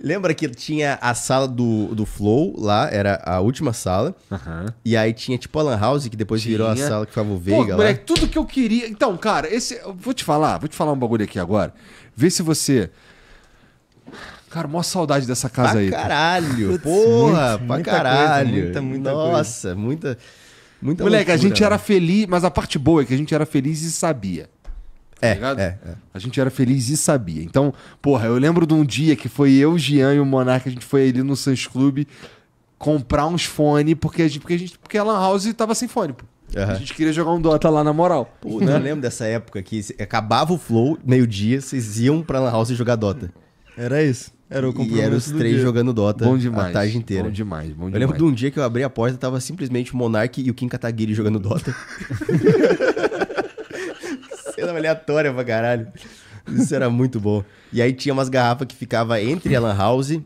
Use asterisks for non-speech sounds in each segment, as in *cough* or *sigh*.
Lembra que tinha a sala do, do Flow lá, era a última sala. Uhum. E aí tinha tipo a Lan House, que depois tinha. virou a sala que ficava o Veiga Pô, lá. tudo que eu queria. Então, cara, esse. Vou te falar, vou te falar um bagulho aqui agora. Vê se você. Cara, maior saudade dessa casa pra aí. Caralho, tá? porra, Muito, pra caralho. Coisa, muita, muita Nossa, coisa. muita. Muita Moleque, loucura, a gente era feliz, mas a parte boa é que a gente era feliz e sabia tá é, ligado? É, é. A gente era feliz e sabia. Então, porra, eu lembro de um dia que foi eu, Jean e o Monarca, a gente foi ali no Suns Clube comprar uns fones, porque a gente, porque a gente, porque a Lan House tava sem fone, pô. Uhum. A gente queria jogar um Dota lá na moral. Pô, eu né? lembro dessa época que acabava o flow, meio-dia, vocês iam pra Lan House jogar Dota. Era isso. Era o E eram os três dia. jogando Dota bom demais, a tarde inteira. Bom demais, bom demais. Eu lembro de um dia que eu abri a porta, tava simplesmente o Monark e o Kim Kataguiri jogando Dota. *laughs* Coisa aleatória pra caralho. Isso era muito bom. E aí tinha umas garrafas que ficava entre a Lan House e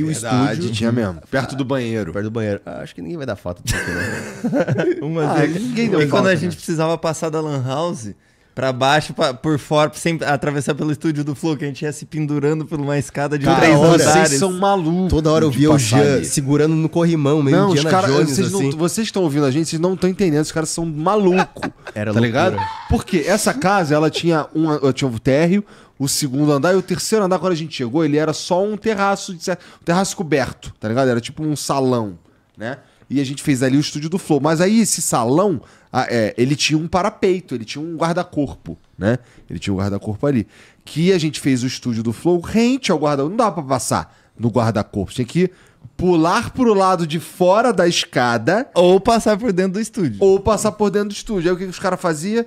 é o verdade, estúdio. tinha mesmo. Perto ah, do banheiro. Perto do banheiro. Ah, acho que ninguém vai dar foto. disso aqui, né? *laughs* Uma ah, vez. Ninguém deu e falta, quando a né? gente precisava passar da Lan House para baixo, pra, por fora, sem atravessar pelo estúdio do Flow, que a gente ia se pendurando por uma escada de Cara, três hora, os Vocês são malucos. Toda hora eu via o Jean segurando no corrimão, meio não, Indiana os cara, Jones, vocês, assim. não, vocês estão ouvindo a gente, vocês não estão entendendo, os caras são malucos. *laughs* Era tá loucura. ligado? Porque essa casa, ela tinha um, tinha o térreo, o segundo andar e o terceiro andar, quando a gente chegou, ele era só um terraço, de um terraço coberto, tá ligado? Era tipo um salão, né? E a gente fez ali o estúdio do Flow. Mas aí esse salão ah, é, ele tinha um parapeito, ele tinha um guarda-corpo, né? Ele tinha um guarda-corpo ali. Que a gente fez o estúdio do Flow rente ao guarda-corpo. Não dava pra passar no guarda-corpo. Tinha que pular pro lado de fora da escada. Ou passar por dentro do estúdio. Ou passar por dentro do estúdio. Aí o que, que os caras faziam?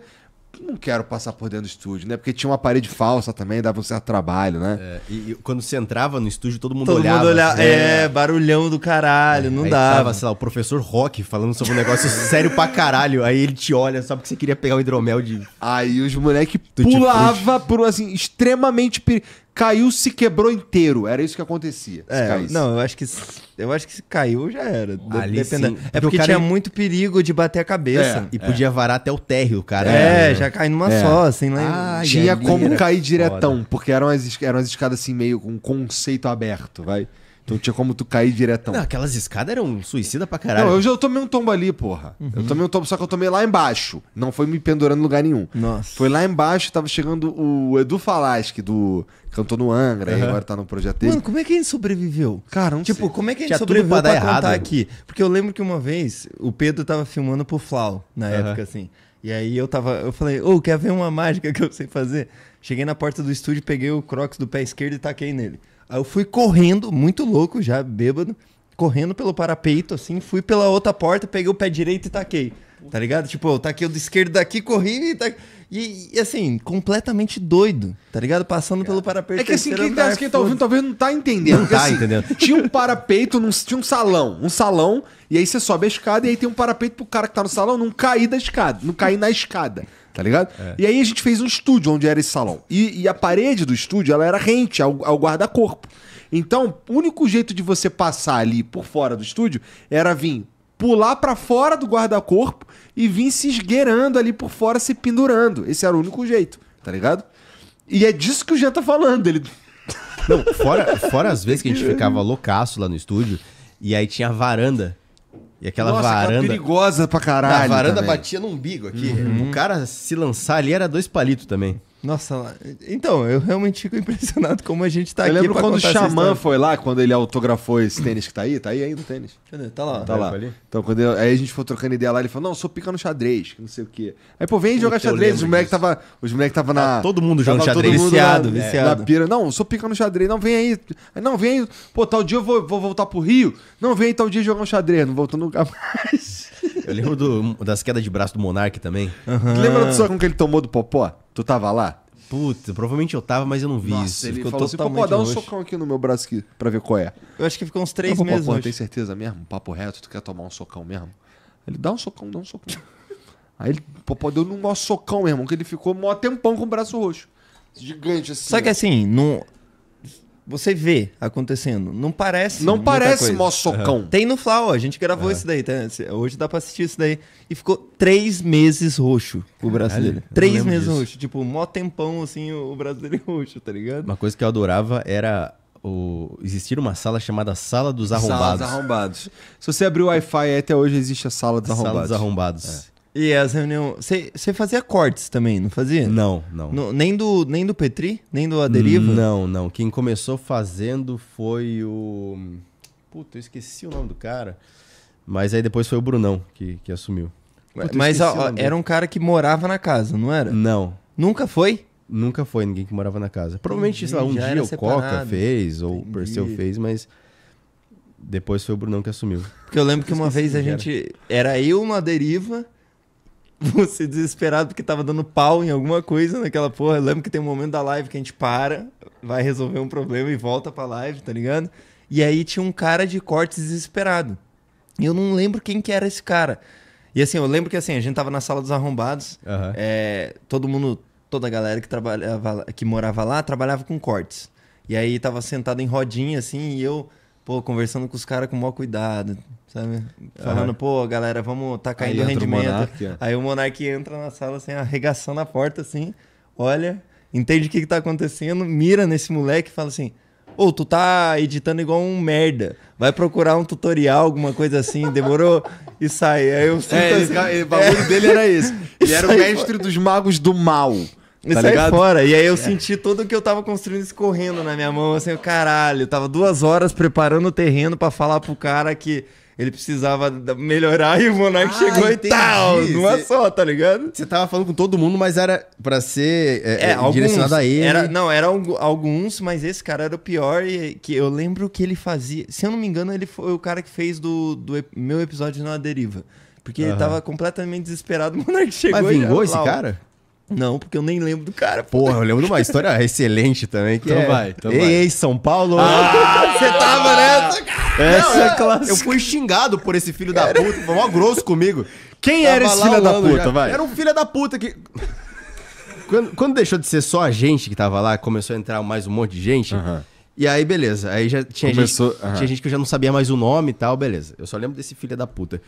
não quero passar por dentro do estúdio, né? Porque tinha uma parede falsa também, dava um certo trabalho, né? É, e, e, quando você entrava no estúdio, todo mundo todo olhava. Mundo olhava assim, é, é, barulhão do caralho, é, não dava. Tava, sei lá, o professor Rock falando sobre um negócio *laughs* sério pra caralho. Aí ele te olha só porque você queria pegar o hidromel de. Aí os moleques tipo pulavam por, um assim, extremamente. perigoso caiu, se quebrou inteiro. Era isso que acontecia. É, não, eu acho que eu acho que se caiu já era. Ali dependendo. Sim. É porque, porque tinha é- muito perigo de bater a cabeça. É, e é. podia varar até o térreo, cara. É, já cai numa é. só, assim, lá. Né? Ah, tinha como cair diretão, foda. porque eram as, eram as escadas assim, meio com um conceito aberto, vai. Então tinha como tu cair diretão. Não, aquelas escadas eram suicida pra caralho. Não, eu já tomei um tombo ali, porra. Uhum. Eu tomei um tombo, só que eu tomei lá embaixo. Não foi me pendurando em lugar nenhum. Nossa. Foi lá embaixo, tava chegando o Edu Falaschi do cantou no Angra, uhum. agora tá no projeto dele. Mano, como é que ele sobreviveu? Cara, não Tipo, sei. como é que ele sobreviveu pra, dar pra errado. contar aqui? Porque eu lembro que uma vez o Pedro tava filmando pro Flau, na uhum. época, assim. E aí eu tava, eu falei, ô, oh, quer ver uma mágica que eu sei fazer? Cheguei na porta do estúdio, peguei o Crocs do pé esquerdo e taquei nele. Aí eu fui correndo, muito louco já, bêbado, correndo pelo parapeito, assim, fui pela outra porta, peguei o pé direito e taquei. Tá ligado? Tipo, tá aqui eu do esquerdo daqui, corri e tá. E, e, assim, completamente doido, tá ligado? Passando pelo parapeito. É que assim, quem tá, assim, quem tá ouvindo talvez não tá entendendo. Não tá assim, entendendo. Tinha um parapeito, num, tinha um salão. Um salão, e aí você sobe a escada e aí tem um parapeito pro cara que tá no salão não cair da escada, não cair na escada, tá ligado? É. E aí a gente fez um estúdio onde era esse salão. E, e a parede do estúdio, ela era rente ao, ao guarda-corpo. Então, o único jeito de você passar ali por fora do estúdio era vir pular para fora do guarda-corpo e vir se esgueirando ali por fora, se pendurando. Esse era o único jeito, tá ligado? E é disso que o Jean tá falando. Ele... *laughs* Não, fora, fora as vezes que a gente ficava loucaço lá no estúdio, e aí tinha a varanda. E aquela Nossa, varanda. Aquela perigosa pra caralho. A varanda também. batia no umbigo aqui. Uhum. O cara se lançar ali era dois palitos também. Nossa, então, eu realmente fico impressionado como a gente tá eu aqui. Eu lembro quando o Xamã foi lá, quando ele autografou esse tênis que tá aí, tá aí ainda o tênis. Cadê? Tá lá. Tá, tá lá. Então, quando eu, aí a gente foi trocando ideia lá, ele falou: não, sou pica no xadrez, que não sei o quê. Aí, pô, vem jogar xadrez. Os moleques tava, os moleque tava na. todo mundo jogando xadrez. Mundo viciado, na, viciado. Na pira. Não, sou pica no xadrez. Não, vem aí. Não, vem aí. Pô, tal dia eu vou, vou voltar pro Rio. Não, vem aí tal dia jogar um xadrez. Não voltou nunca mais. *laughs* Eu lembro do, das quedas de braço do Monark também. Uhum. Lembra do soco com que ele tomou do Popó? Tu tava lá? Puta, provavelmente eu tava, mas eu não vi Nossa, isso. Ele ficou falou assim, totalmente assim, pô, pô, dá um socão aqui no meu braço aqui, pra ver qual é. Eu acho que ficou uns três tá meses. Pô, tem certeza mesmo? Papo reto, tu quer tomar um socão mesmo? Ele, dá um socão, dá um socão. *laughs* Aí ele, pô, deu um mó socão, meu irmão, que ele ficou mó tempão com o braço roxo. Gigante assim. Só que assim, não você vê acontecendo. Não parece. Não parece mó socão. Uhum. Tem no Flow, a gente gravou uhum. isso daí. Tá? Hoje dá pra assistir isso daí. E ficou três meses roxo o braço Caralho, dele. Três meses disso. roxo. Tipo, mó tempão assim o braço dele *laughs* roxo, tá ligado? Uma coisa que eu adorava era o... existir uma sala chamada Sala dos Arrombados. Sala dos Arrombados. Se você abrir o Wi-Fi até hoje, existe a Sala dos Arrombados. Sala dos Arrombados. É. E as reuniões. Você fazia cortes também, não fazia? Não, não. No, nem, do, nem do Petri? Nem do Aderiva? Não, não. Quem começou fazendo foi o. Puta, eu esqueci o nome do cara. Mas aí depois foi o Brunão que, que assumiu. Puta, mas era um cara que morava na casa, não era? Não. Nunca foi? Nunca foi ninguém que morava na casa. Provavelmente, Entendi, sei lá, um dia o separado. Coca fez, ou Entendi. o Perseu fez, mas. Depois foi o Brunão que assumiu. Porque eu lembro eu que uma vez a gente. Era eu na deriva você *laughs* desesperado porque tava dando pau em alguma coisa naquela porra. Eu lembro que tem um momento da live que a gente para, vai resolver um problema e volta pra live, tá ligado? E aí tinha um cara de corte desesperado. E eu não lembro quem que era esse cara. E assim, eu lembro que assim, a gente tava na sala dos arrombados, uhum. é, todo mundo, toda a galera que trabalhava, que morava lá, trabalhava com cortes. E aí tava sentado em rodinha, assim, e eu, pô, conversando com os caras com o maior cuidado, sabe? Falando, uhum. pô, galera, vamos, tá caindo aí rendimento. O aí o monarca entra na sala, assim, arregaçando a porta, assim, olha, entende o que, que tá acontecendo, mira nesse moleque e fala assim. Ou tu tá editando igual um merda. Vai procurar um tutorial, alguma coisa assim, demorou e sai. Aí eu sinto é, assim, ele, o bagulho é. dele era esse. *laughs* Ele era o mestre dos magos do mal. Tá e fora. E aí eu é. senti todo o que eu tava construindo escorrendo na minha mão, assim, caralho, eu tava duas horas preparando o terreno para falar pro cara que ele precisava melhorar e o Monark ah, chegou entendi. e tal, não é só, tá ligado? Você tava falando com todo mundo, mas era para ser é, é, é, alguns, direcionado a ele. Era, não, eram alguns, mas esse cara era o pior e, que eu lembro que ele fazia, se eu não me engano, ele foi o cara que fez do, do meu episódio na deriva. Porque uhum. ele tava completamente desesperado, o Monark chegou Mas vingou e esse lá, cara? Não, porque eu nem lembro do cara. Porra, eu lembro de uma história *laughs* excelente também. Que então é... vai, então ei, vai. Ei, São Paulo! Ah, *laughs* você tava ah, nessa, Essa é não, é clássica. Eu fui xingado por esse filho da puta, foi mó grosso comigo. Quem tava era esse filho da puta, já. vai? Era um filho da puta que... Quando, quando, deixou de ser só a gente que tava lá, começou a entrar mais um monte de gente... E aí, beleza. Aí já tinha, Começou, gente, tinha gente que eu já não sabia mais o nome e tal, beleza. Eu só lembro desse filho da puta.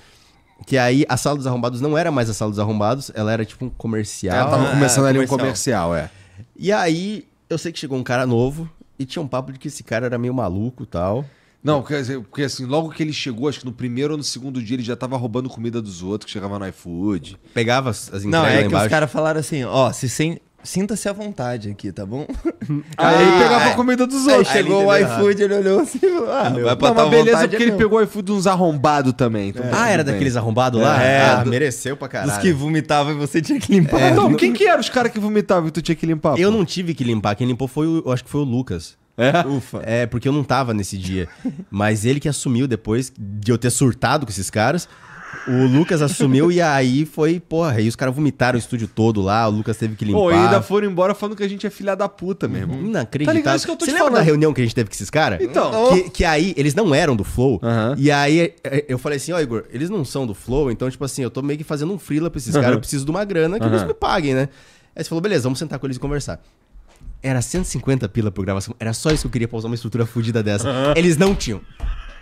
Que aí a sala dos arrombados não era mais a sala dos arrombados, ela era tipo um comercial. Ela tava é, começando ah, ali comercial. um comercial, é. E aí eu sei que chegou um cara novo e tinha um papo de que esse cara era meio maluco tal. Não, quer dizer, porque assim, logo que ele chegou, acho que no primeiro ou no segundo dia ele já tava roubando comida dos outros que chegava no iFood. Pegava as entregas Não, é que embaixo. os caras falaram assim, ó, se sem... Sinta-se à vontade aqui, tá bom? *laughs* Aí ah, pegava é. a comida dos outros. Aí chegou o iFood, ele olhou assim e falou: Ah, ah meu, vai não, beleza, porque é ele pegou o iFood de uns arrombados também. Então, é, ah, era bem. daqueles arrombados lá? É, ah, do, ah, mereceu pra caralho. Dos que vomitavam e você tinha que é. limpar. então, não... quem que eram os caras que vomitavam e tu tinha que limpar? Eu pô? não tive que limpar, quem limpou foi o, acho que foi o Lucas. É? Ufa. É, porque eu não tava nesse dia. Mas ele que assumiu depois de eu ter surtado com esses caras. O Lucas assumiu e aí foi, porra, aí os caras vomitaram o estúdio todo lá, o Lucas teve que limpar. Pô, e ainda foram embora falando que a gente é filha da puta mesmo. Uhum. Inacreditável. Tá isso que eu tô Você te lembra falando? da reunião que a gente teve com esses caras? Então. Que, oh. que aí, eles não eram do Flow. E aí é, é, eu falei assim, ó, oh, Igor, eles não são do Flow, então, tipo assim, eu tô meio que fazendo um freela pra esses caras, eu preciso de uma grana que eles me paguem, né? Aí você falou, beleza, vamos sentar com eles e conversar. Era 150 pila por gravação. Era só isso que eu queria pra usar uma estrutura fodida dessa. Eles não tinham.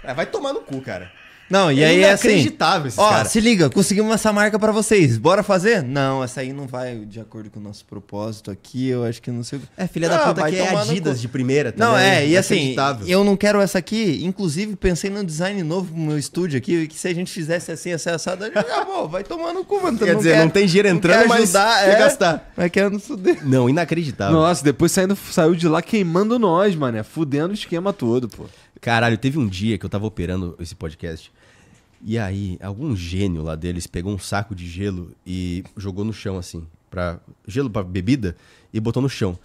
Ah, vai tomar no cu, cara. Não, e é aí é assim. Ó, cara. se liga, conseguimos essa marca para vocês. Bora fazer? Não, essa aí não vai de acordo com o nosso propósito aqui. Eu acho que não sei. É filha ah, da puta que é Adidas de primeira, tá Não, é, e assim, eu não quero essa aqui. Inclusive, pensei num design novo pro meu estúdio aqui, que se a gente fizesse assim, acessado, já, ah, pô, vai tomar no cu, mano. Quer não dizer, quer, não tem dinheiro entrando, mas ajudar, é, gastar. Vai querendo fuder. Não, inacreditável. Nossa, depois saindo, saiu de lá queimando nós, mano. É fudendo o esquema todo, pô. Caralho, teve um dia que eu tava operando esse podcast. E aí, algum gênio lá deles pegou um saco de gelo e jogou no chão, assim, para gelo para bebida, e botou no chão.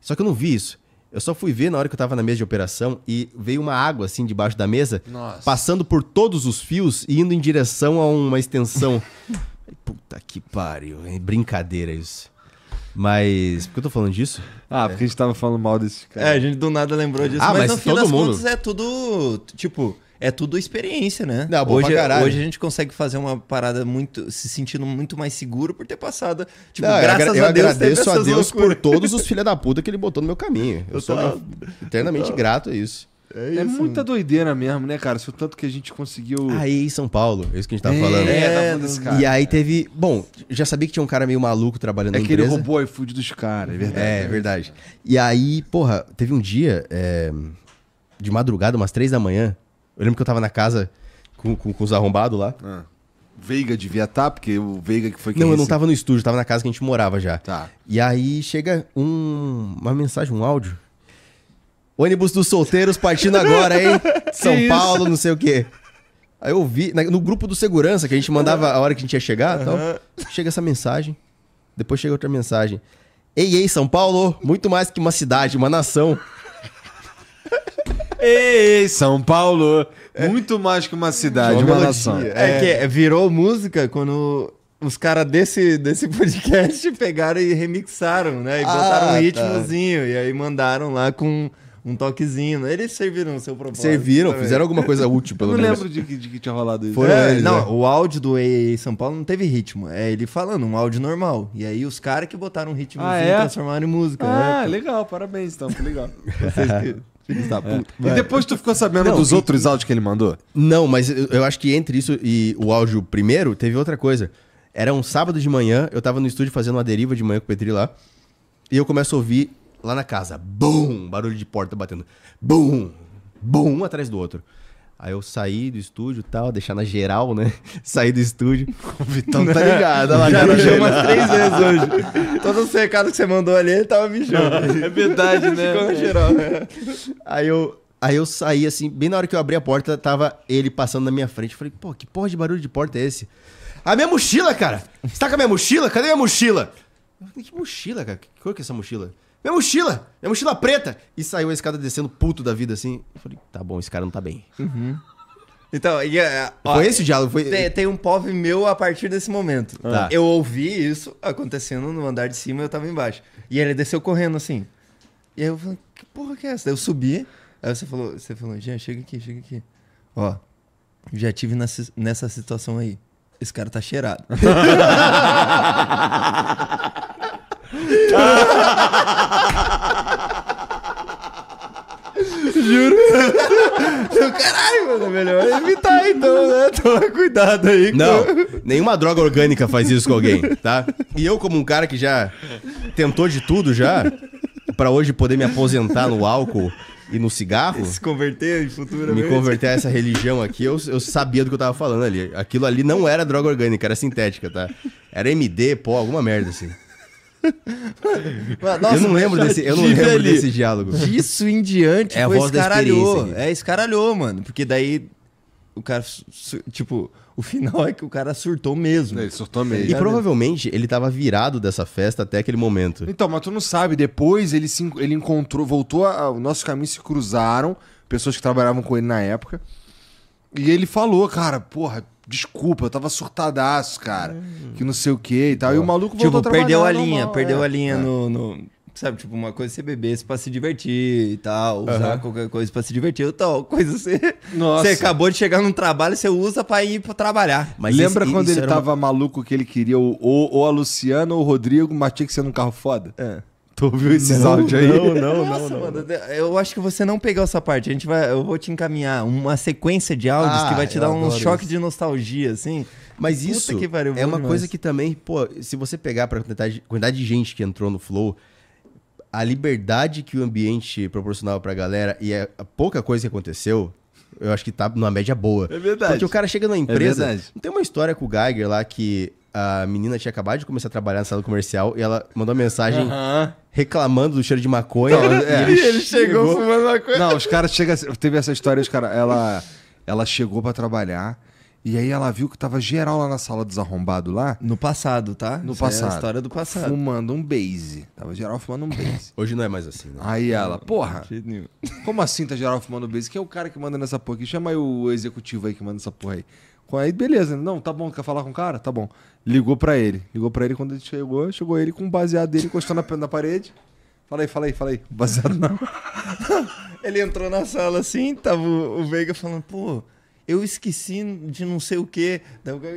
Só que eu não vi isso. Eu só fui ver na hora que eu tava na mesa de operação e veio uma água assim debaixo da mesa, Nossa. passando por todos os fios e indo em direção a uma extensão. *laughs* Puta que pariu, hein? brincadeira isso. Mas por que eu tô falando disso? Ah, porque é. a gente tava falando mal desse cara É, a gente do nada lembrou disso. Ah, mas, mas no fim das mundo... contas é tudo, tipo, é tudo experiência, né? Não, hoje, é- hoje a gente consegue fazer uma parada muito. se sentindo muito mais seguro por ter passado. Tipo, não, graças eu, eu a Deus. agradeço a Deus loucuras. por todos os *laughs* filha da puta que ele botou no meu caminho. Eu, eu sou tô... eternamente tô... grato a isso. É, isso. é muita doideira mesmo, né, cara? Se o tanto que a gente conseguiu. Aí ah, em São Paulo, é isso que a gente tava tá é, falando. É, tá é, falando E aí teve. Bom, já sabia que tinha um cara meio maluco trabalhando é na empresa. É que ele roubou o iFood dos caras, é verdade. É, é verdade. E aí, porra, teve um dia é, de madrugada, umas três da manhã, eu lembro que eu tava na casa com, com, com os arrombados lá. Ah. Veiga devia estar, tá, porque o Veiga que foi que. Não, eu não tava no estúdio, tava na casa que a gente morava já. Tá. E aí chega um, uma mensagem, um áudio. Ônibus dos solteiros partindo agora, hein? *laughs* São que Paulo, isso? não sei o quê. Aí eu vi, no grupo do segurança, que a gente mandava a hora que a gente ia chegar uhum. tal, chega essa mensagem. Depois chega outra mensagem. Ei, ei, São Paulo, muito mais que uma cidade, uma nação. *laughs* Ei, São Paulo, muito mais que uma cidade, uma nação. É. é que é, virou música quando os caras desse, desse *laughs* podcast pegaram e remixaram, né? E ah, botaram um tá. ritmozinho. Tá. E aí mandaram lá com um toquezinho. Eles serviram o seu propósito. Serviram, também. Né? fizeram alguma coisa útil, pelo menos. não lembro de que, de que tinha rolado isso. É, eles, não, é. o áudio do Ei São Paulo não teve ritmo. É ele falando, um áudio normal. E aí os caras que botaram um ah, ritmozinho ah, é? transformaram em música. Né? Ah, né? legal, parabéns, então, legal. *laughs* Vocês que... Filhos da é, puta. É. E depois tu ficou sabendo não, dos outros áudios que ele mandou? Não, mas eu, eu acho que entre isso e o áudio primeiro, teve outra coisa. Era um sábado de manhã, eu tava no estúdio fazendo uma deriva de manhã com o Petri lá. E eu começo a ouvir lá na casa, bum, barulho de porta batendo. Bum, bum, um atrás do outro. Aí eu saí do estúdio e tal, deixar na geral, né? *laughs* saí do estúdio. O Vitão tá ligado, ela já mijou umas *laughs* três vezes hoje. Todo o recado que você mandou ali, ele tava mijando. É verdade, né? Ficou na geral, né? Aí eu, aí eu saí assim, bem na hora que eu abri a porta, tava ele passando na minha frente. Eu falei, pô, que porra de barulho de porta é esse? A minha mochila, cara! Você tá com a minha mochila? Cadê a minha mochila? Eu falei, que mochila, cara? Que cor que é essa mochila? minha mochila, minha mochila preta. E saiu a escada descendo puto da vida, assim. Eu falei, tá bom, esse cara não tá bem. Uhum. Então, e, é, foi esse o diálogo? Foi... Tem, tem, um pobre meu a partir desse momento. Tá. Eu ouvi isso acontecendo no andar de cima eu tava embaixo. E ele desceu correndo assim. E aí eu falei, que porra que é essa? Daí eu subi. Aí você falou, você falou, Jean, chega aqui, chega aqui. Ó, já tive nessa situação aí. Esse cara tá cheirado. *laughs* Juro. Caralho, mano, é melhor evitar então, né? Toma cuidado aí. Com... Não, nenhuma droga orgânica faz isso com alguém, tá? E eu, como um cara que já tentou de tudo já, para hoje poder me aposentar no álcool e no cigarro. Se converter em futura. Me converter a essa religião aqui, eu, eu sabia do que eu tava falando ali. Aquilo ali não era droga orgânica, era sintética, tá? Era MD, pó, alguma merda assim. Nossa, eu não lembro desse, eu não lembro desse diálogo. Disso em diante, é foi escaralhou. É escaralhou, mano. Porque daí o cara, tipo, o final é que o cara surtou mesmo. Ele surtou tá mesmo. E cara, provavelmente ele tava virado dessa festa até aquele momento. Então, mas tu não sabe, depois ele se, ele encontrou, voltou, a, nosso caminho, se cruzaram, pessoas que trabalhavam com ele na época. E ele falou, cara, porra, Desculpa, eu tava surtadaço, cara. Hum. Que não sei o que e tal. Pô. E o maluco tipo, voltou tipo, a perdeu a linha, normal, é. perdeu é. a linha é. no, no, Sabe, tipo, uma coisa é você beber pra se divertir e tal. Usar uhum. qualquer coisa pra se divertir. tal coisa você. Nossa. Você acabou de chegar num trabalho, você usa pra ir pra trabalhar. Mas Lembra quando ele tava uma... maluco que ele queria ou, ou a Luciana ou o Rodrigo, mas tinha que ser num carro foda? É. Tu ouviu esses não, áudios aí? Não, não, Nossa, não, mano, não, Eu acho que você não pegou essa parte. A gente vai, eu vou te encaminhar uma sequência de áudios ah, que vai te dar um choque isso. de nostalgia, assim. Mas Puta isso que, pariu, é uma demais. coisa que também, pô, se você pegar pra quantidade, de gente que entrou no Flow, a liberdade que o ambiente proporcionava pra galera e a pouca coisa que aconteceu, eu acho que tá numa média boa. É verdade. Porque o cara chega na é empresa, é não tem uma história com o Geiger lá que a menina tinha acabado de começar a trabalhar na sala comercial e ela mandou uma mensagem reclamando do cheiro de maconha. Não, *laughs* é, ele, ele chegou, chegou, fumando maconha. Não, os caras chegam. Assim, teve essa história, os caras. Ela, ela chegou para trabalhar. E aí ela viu que tava geral lá na sala dos arrombados lá. No passado, tá? No Isso passado. É a história do passado. Fumando um base. Tava geral fumando um base. *laughs* Hoje não é mais assim, né? Aí ela, porra. Como assim tá geral fumando base? Quem é o cara que manda nessa porra aqui? Chama aí o executivo aí que manda essa porra aí. Aí beleza, não, tá bom, quer falar com o cara? Tá bom. Ligou pra ele. Ligou pra ele quando ele chegou, chegou ele com o baseado dele, encostou na, na parede. Fala aí, fala aí, fala aí. Baseado não. *laughs* ele entrou na sala assim, tava o, o Veiga falando, pô, eu esqueci de não sei o quê.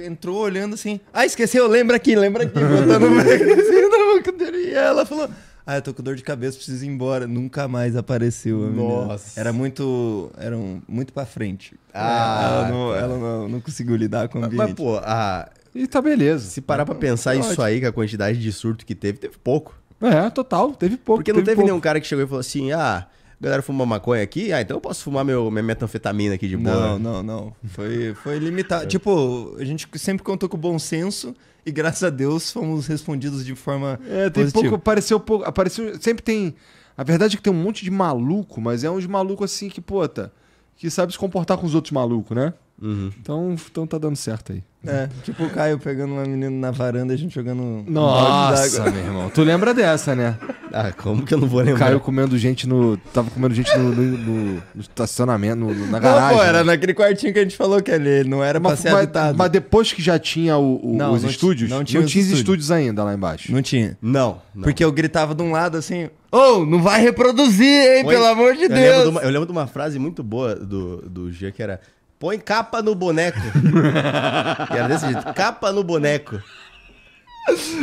entrou olhando assim, ah, esqueceu, lembra aqui, lembra aqui, botando o Veiga assim na boca dele. E ela falou ah, eu tô com dor de cabeça, preciso ir embora. Nunca mais apareceu a Nossa. Era muito, era um, muito pra frente. Ah, ela, não, ela não, não, conseguiu lidar com o ambiente. Mas, pô, ah, e tá beleza. Se parar é, pra pensar tá isso aí, com a quantidade de surto que teve, teve pouco. É, total, teve pouco. Porque não teve, teve nenhum cara que chegou e falou assim, ah a galera fuma maconha aqui, ah, então eu posso fumar meu, minha metanfetamina aqui de boa. Não, né? não, não. Foi, foi limitado. tipo, a gente sempre contou com bom senso e graças a Deus fomos respondidos de forma. É, tem positiva. pouco. Apareceu pouco. Apareceu. Sempre tem. A verdade é que tem um monte de maluco, mas é uns maluco assim que, puta, que sabe se comportar com os outros malucos, né? Uhum. Então, então tá dando certo aí. É, tipo o Caio pegando uma menina na varanda e a gente jogando. Nossa, um meu irmão. Tu lembra dessa, né? Ah, como que eu não vou lembrar? Caio comendo gente no. Tava comendo gente no, no, no, no estacionamento, no, na garagem. Não, pô, era né? naquele quartinho que a gente falou que ele não era mas, pra ser mas, habitado. Mas depois que já tinha o, o, não, os não estúdios, não tinha, não tinha os estúdios. estúdios ainda lá embaixo. Não tinha. Não, não. Porque eu gritava de um lado assim. Ô, oh, não vai reproduzir, hein? Oi, pelo amor de eu Deus. Lembro de uma, eu lembro de uma frase muito boa do, do Gia que era: Põe capa no boneco. *laughs* e era desse jeito, capa no boneco.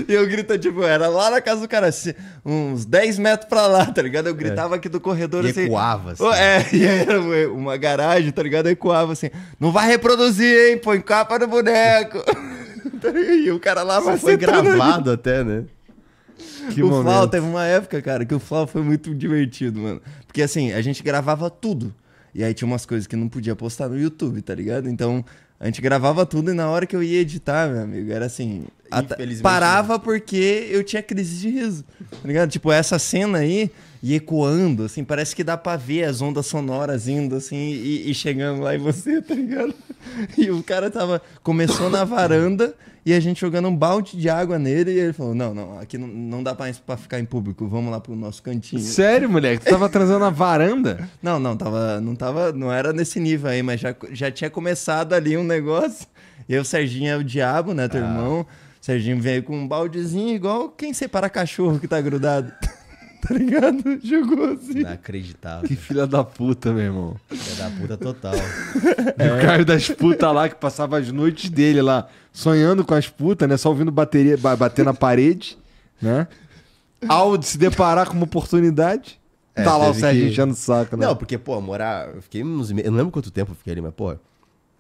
E eu grito, tipo, era lá na casa do cara, assim, uns 10 metros pra lá, tá ligado? Eu gritava é. aqui do corredor e assim. Ecoava, assim. É, e era uma garagem, tá ligado? Eu ecoava assim. Não vai reproduzir, hein? Põe capa no boneco. *laughs* Tá e o cara lá foi gravado ali. até, né? Que o momento. Flau teve uma época, cara, que o Flau foi muito divertido, mano. Porque assim, a gente gravava tudo. E aí tinha umas coisas que não podia postar no YouTube, tá ligado? Então a gente gravava tudo e na hora que eu ia editar, meu amigo, era assim. Parava não. Né? porque eu tinha crise de riso. Tá ligado? Tipo, essa cena aí, e ecoando, assim, parece que dá pra ver as ondas sonoras indo, assim, e, e chegando lá e você, *laughs* tá ligado? E o cara tava, começou na varanda e a gente jogando um balde de água nele e ele falou, não, não, aqui não, não dá mais pra ficar em público, vamos lá pro nosso cantinho. Sério, moleque? Tu tava transando na varanda? *laughs* Não, não, tava, não tava, não era nesse nível aí, mas já, já tinha começado ali um negócio. Eu, Serginho, é o diabo, né, teu ah. irmão? Serginho veio com um baldezinho igual quem separa cachorro que tá grudado. *laughs* tá ligado? *laughs* Jogou assim. Inacreditável. Que filha da puta, meu irmão. Filha da puta total. É. *laughs* O Caio das putas lá, que passava as noites dele lá, sonhando com as putas, né? Só ouvindo bateria, bater na parede, né? Ao de se deparar com uma oportunidade. É, tá lá o Sérgio que... enchendo o saco, né? Não, porque, pô, morar. Eu fiquei uns. Eu não lembro quanto tempo eu fiquei ali, mas, pô.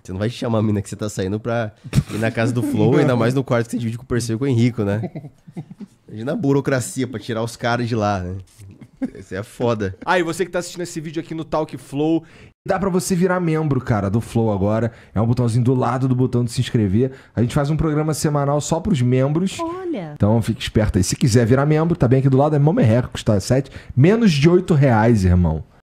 Você não vai chamar a mina que você tá saindo pra ir na casa do Flow, *laughs* ainda mais no quarto que você divide com o Perseu e com o Henrico, né? Imagina a burocracia pra tirar os caras de lá, né? Isso é foda. *laughs* Ah, você que tá assistindo esse vídeo aqui no Talk Flow. Dá para você virar membro, cara, do Flow agora. É um botãozinho do lado do botão de se inscrever. A gente faz um programa semanal só pros membros. Olha. Então fique esperto aí. Se quiser virar membro, tá bem aqui do lado, é Mão custa 7. Menos de 8 reais, irmão.